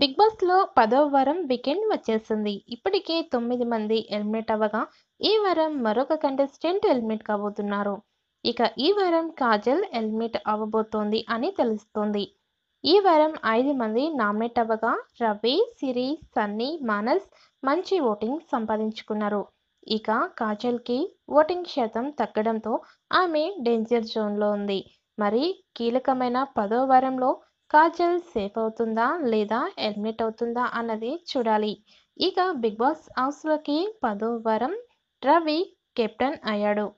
big బాస్లో పదవ వారం వీకెండ్ వచ్చేసింది ఇప్పటికే తొమ్మిది మంది ఎలిమినేట్ అవ్వగా ఈ వారం మరొక కంటెస్టెంట్ ఎలిమినేట్ కాబోతున్నారు ఇక ఈ వారం కాజల్ ఎలిమినేట్ అవ్వబోతోంది అని తెలుస్తోంది ఈ వారం ఐదు మంది నామినేట్ అవ్వగా రవి సిరి సన్నీ మానస్ మంచి ఓటింగ్ సంపాదించుకున్నారు ఇక కాజల్కి ఓటింగ్ శాతం తగ్గడంతో ఆమె డేంజర్ జోన్లో ఉంది మరి కీలకమైన పదో వారంలో కాజల్ సేఫ్ అవుతుందా లేదా ఎలిమినేట్ అవుతుందా అన్నది చూడాలి ఇక బిగ్ బాస్ హౌస్లోకి పదో వారం రవి కెప్టెన్ అయ్యాడు